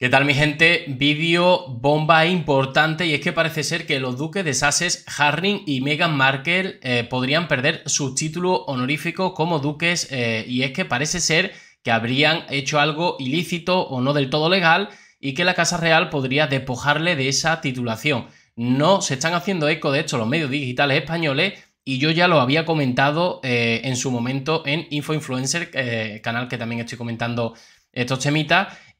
¿Qué tal mi gente? Vídeo bomba importante y es que parece ser que los duques de Sussex, Harry y Meghan Markle eh, podrían perder su título honorífico como duques eh, y es que parece ser que habrían hecho algo ilícito o no del todo legal y que la Casa Real podría despojarle de esa titulación. No se están haciendo eco de esto los medios digitales españoles y yo ya lo había comentado eh, en su momento en Info Influencer canal que también estoy comentando estos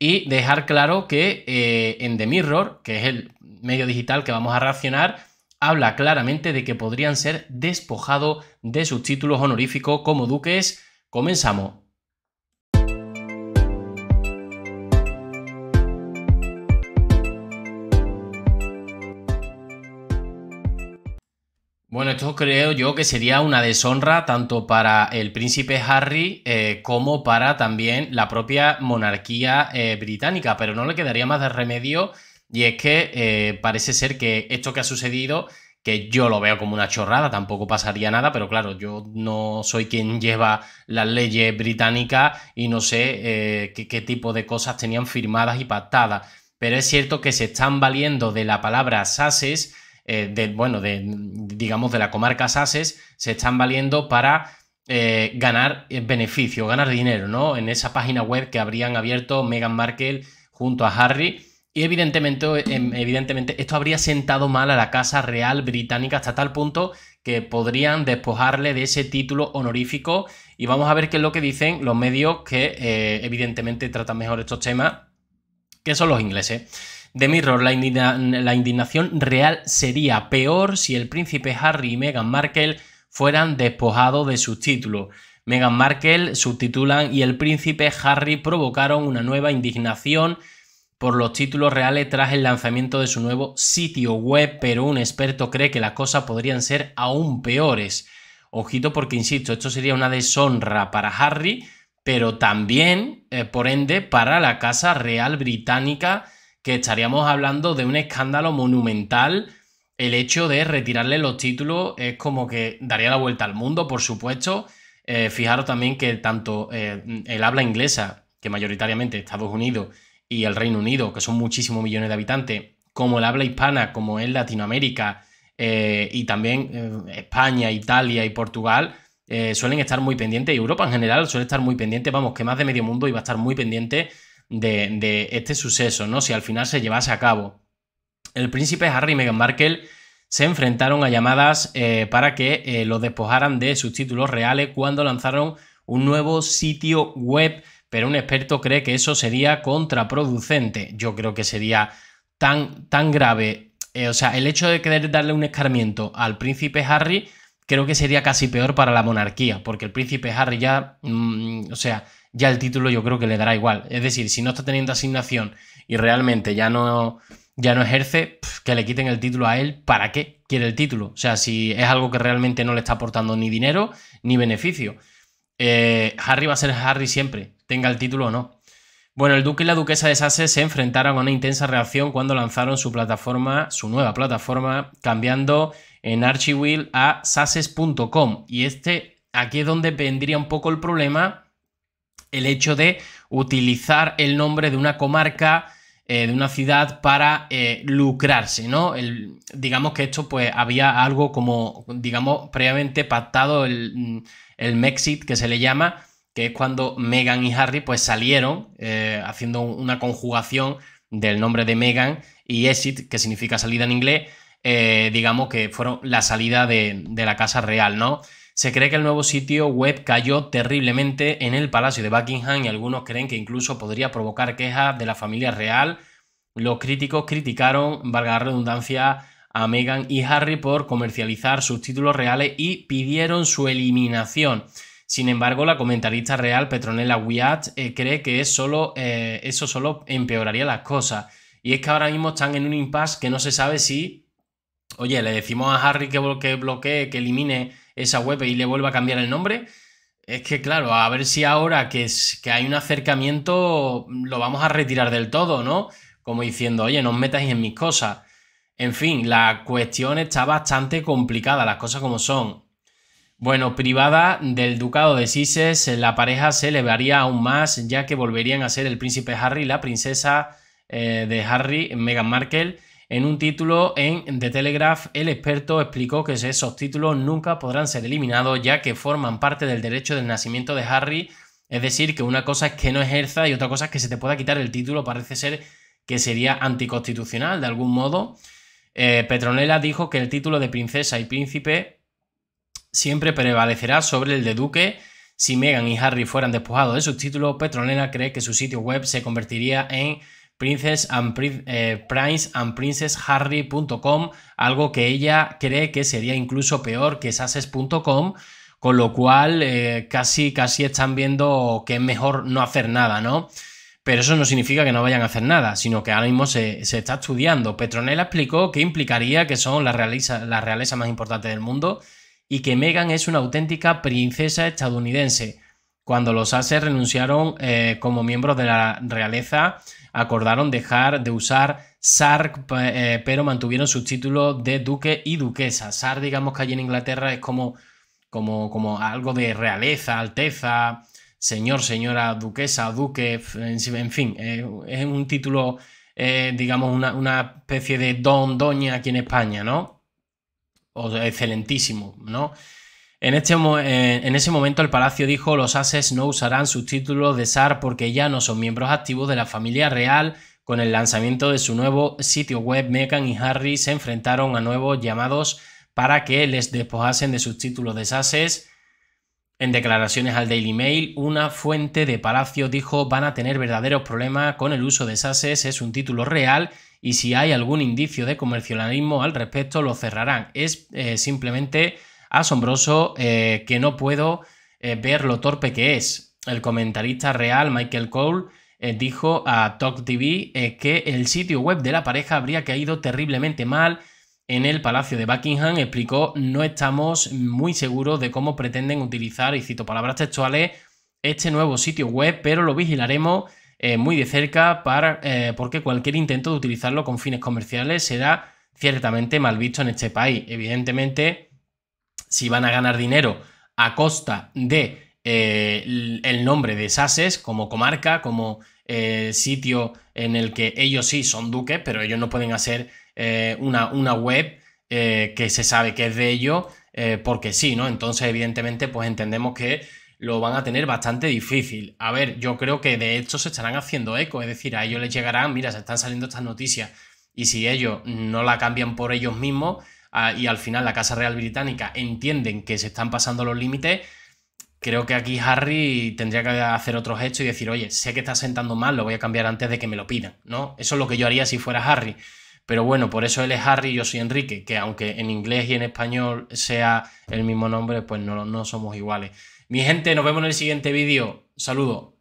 y dejar claro que eh, en The Mirror, que es el medio digital que vamos a reaccionar, habla claramente de que podrían ser despojados de sus títulos honoríficos como duques. Comenzamos. Bueno, esto creo yo que sería una deshonra tanto para el príncipe Harry eh, como para también la propia monarquía eh, británica, pero no le quedaría más de remedio y es que eh, parece ser que esto que ha sucedido, que yo lo veo como una chorrada, tampoco pasaría nada, pero claro, yo no soy quien lleva las leyes británicas y no sé qué, qué tipo de cosas tenían firmadas y pactadas, pero es cierto que se están valiendo de la palabra sases eh, de, bueno, de, digamos, de la comarca Sases, se están valiendo para eh, ganar eh, beneficio, ganar dinero, ¿no? En esa página web que habrían abierto Meghan Markle junto a Harry. Y evidentemente, em, evidentemente esto habría sentado mal a la Casa Real Británica hasta tal punto que podrían despojarle de ese título honorífico. Y vamos a ver qué es lo que dicen los medios que evidentemente tratan mejor estos temas, que son los ingleses de Mirror, la, indignación real sería peor si el príncipe Harry y Meghan Markle fueran despojados de sus títulos. Meghan Markle, subtitulan, y el príncipe Harry provocaron una nueva indignación por los títulos reales tras el lanzamiento de su nuevo sitio web, pero un experto cree que las cosas podrían ser aún peores. Ojito porque, insisto, esto sería una deshonra para Harry, pero también, eh, por ende, para la Casa Real Británica que estaríamos hablando de un escándalo monumental. El hecho de retirarle los títulos es como que daría la vuelta al mundo, por supuesto. Eh, fijaros también que tanto eh, el habla inglesa, que mayoritariamente Estados Unidos y el Reino Unido, que son muchísimos millones de habitantes, como el habla hispana, como es Latinoamérica eh, y también España, Italia y Portugal, suelen estar muy pendientes, y Europa en general suele estar muy pendiente, vamos, que más de medio mundo iba a estar muy pendiente de, este suceso, ¿no? Si al final se llevase a cabo. El príncipe Harry y Meghan Markle se enfrentaron a llamadas eh, para que eh, los despojaran de sus títulos reales cuando lanzaron un nuevo sitio web, pero un experto cree que eso sería contraproducente. Yo creo que sería tan, tan grave. Eh, o sea, el hecho de querer darle un escarmiento al príncipe Harry creo que sería casi peor para la monarquía, porque el príncipe Harry ya, mm, o sea, ya el título yo creo que le dará igual. Es decir, si no está teniendo asignación y realmente ya no, ya no ejerce, que le quiten el título a él, ¿para qué quiere el título? O sea, si es algo que realmente no le está aportando ni dinero ni beneficio. Eh, Harry va a ser Harry siempre, tenga el título o no. Bueno, el duque y la duquesa de Sasses se enfrentaron a una intensa reacción cuando lanzaron su plataforma, su nueva plataforma, cambiando en Archie a Sussex.com. Y este, aquí es donde vendría un poco el problema el hecho de utilizar el nombre de una comarca, eh, de una ciudad para eh, lucrarse, ¿no? digamos que esto pues había algo como, digamos, previamente pactado el, mm, el Mexit que se le llama, que es cuando Megan y Harry pues salieron eh, haciendo una conjugación del nombre de Megan y exit, que significa salida en inglés, digamos que fueron la salida de, de la casa real, ¿no? Se cree que el nuevo sitio web cayó terriblemente en el Palacio de Buckingham y algunos creen que incluso podría provocar quejas de la familia real. Los críticos criticaron, valga la redundancia, a Meghan y Harry por comercializar sus títulos reales y pidieron su eliminación. Sin embargo, la comentarista real Petronella Wyatt eh, cree que es solo, eh, eso solo empeoraría las cosas. Y es que ahora mismo están en un impasse que no se sabe si, oye, le decimos a Harry que bloquee que elimine esa web y le vuelva a cambiar el nombre. Es que claro, a ver si ahora que, es, que hay un acercamiento lo vamos a retirar del todo, ¿no? Como diciendo, oye, no os metáis en mis cosas. En fin, la cuestión está bastante complicada, las cosas como son. Bueno, privada del ducado de Sises, la pareja se elevaría aún más, ya que volverían a ser el príncipe Harry y la princesa eh, de Harry, Meghan Markle, en un título en The Telegraph, el experto explicó que esos títulos nunca podrán ser eliminados ya que forman parte del derecho del nacimiento de Harry, es decir, que una cosa es que no ejerza y otra cosa es que se te pueda quitar el título, parece ser que sería anticonstitucional de algún modo. Eh, Petronella dijo que el título de princesa y príncipe siempre prevalecerá sobre el de duque. Si Meghan y Harry fueran despojados de sus títulos, Petronella cree que su sitio web se convertiría en Princess and eh, Prince and Princess Harry.com, algo que ella cree que sería incluso peor que sases.com, con lo cual eh, casi, casi están viendo que es mejor no hacer nada, ¿no? Pero eso no significa que no vayan a hacer nada, sino que ahora mismo se, está estudiando. Petronella explicó que implicaría que son la realeza, realeza más importante del mundo y que Meghan es una auténtica princesa estadounidense. Cuando los Ases renunciaron eh, como miembros de la realeza acordaron dejar de usar Sark, eh, pero mantuvieron sus títulos de duque y duquesa. Sark, digamos que allí en Inglaterra es como, como, como algo de realeza, alteza, señor, señora, duquesa, duque, en fin, eh, es un título, eh, digamos, una, una, especie de don, doña aquí en España, ¿no? O excelentísimo, ¿no? En, este, eh, en ese momento el palacio dijo los ases no usarán sus títulos de SAR porque ya no son miembros activos de la familia real. Con el lanzamiento de su nuevo sitio web, Meghan y Harry se enfrentaron a nuevos llamados para que les despojasen de sus títulos de Ases. En declaraciones al Daily Mail, una fuente de Palacio dijo van a tener verdaderos problemas con el uso de sases, es un título real y si hay algún indicio de comercialismo al respecto lo cerrarán. Es eh, simplemente asombroso eh, que no puedo eh, ver lo torpe que es. El comentarista real Michael Cole eh, dijo a TalkTV que el sitio web de la pareja habría caído terriblemente mal en el Palacio de Buckingham. Explicó, no estamos muy seguros de cómo pretenden utilizar, y cito palabras textuales, este nuevo sitio web, pero lo vigilaremos muy de cerca para, porque cualquier intento de utilizarlo con fines comerciales será ciertamente mal visto en este país. Evidentemente, si van a ganar dinero a costa de eh, el nombre de Sases como comarca, como eh, sitio en el que ellos sí son duques, pero ellos no pueden hacer eh, una, una, web que se sabe que es de ellos porque sí, ¿no? Entonces, evidentemente, pues entendemos que lo van a tener bastante difícil. A ver, yo creo que de hecho se estarán haciendo eco, es decir, a ellos les llegarán, mira, se están saliendo estas noticias y si ellos no la cambian por ellos mismos, Ah, y al final la Casa Real Británica entienden que se están pasando los límites, creo que aquí Harry tendría que hacer otro gesto y decir, oye, sé que está sentando mal, lo voy a cambiar antes de que me lo pidan, ¿no? Eso es lo que yo haría si fuera Harry. Pero bueno, por eso él es Harry y yo soy Enrique, que aunque en inglés y en español sea el mismo nombre, pues no, no somos iguales. Mi gente, nos vemos en el siguiente vídeo. Saludos.